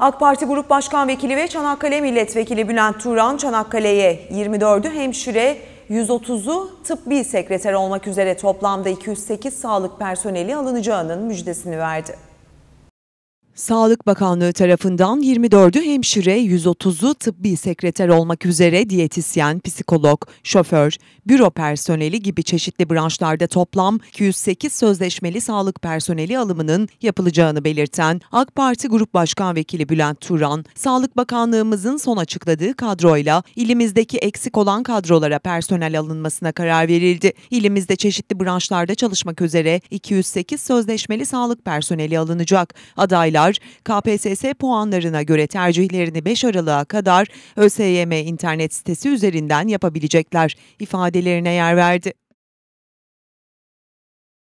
AK Parti Grup Başkan Vekili ve Çanakkale Milletvekili Bülent Turan, Çanakkale'ye 24'ü hemşire, 130'u tıbbi sekreter olmak üzere toplamda 208 sağlık personeli alınacağının müjdesini verdi. Sağlık Bakanlığı tarafından 24'ü hemşire, 130'u tıbbi sekreter olmak üzere diyetisyen, psikolog, şoför, büro personeli gibi çeşitli branşlarda toplam 208 sözleşmeli sağlık personeli alımının yapılacağını belirten AK Parti Grup Başkan Vekili Bülent Turan, Sağlık Bakanlığımızın son açıkladığı kadroyla ilimizdeki eksik olan kadrolara personel alınmasına karar verildi. İlimizde çeşitli branşlarda çalışmak üzere 208 sözleşmeli sağlık personeli alınacak. Adaylar Kurumlar KPSS puanlarına göre tercihlerini 5 Aralık'a kadar ÖSYM internet sitesi üzerinden yapabilecekler ifadelerine yer verdi.